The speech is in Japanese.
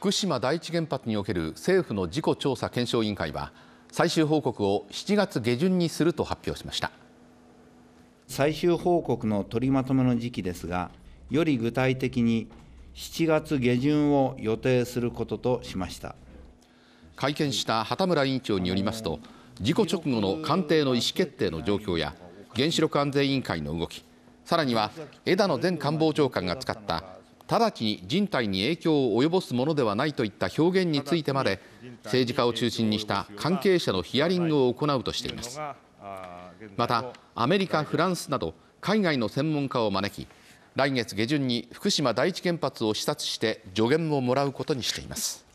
福島第一原発における政府の事故調査検証委員会は最終報告を7月下旬にすると発表しました最終報告の取りまとめの時期ですがより具体的に7月下旬を予定することとしました会見した畑村委員長によりますと事故直後の官邸の意思決定の状況や原子力安全委員会の動きさらには枝野前官房長官が使った直ちに人体に影響を及ぼすものではないといった表現についてまで政治家を中心にした関係者のヒアリングを行うとしていますまたアメリカフランスなど海外の専門家を招き来月下旬に福島第一原発を視察して助言をもらうことにしています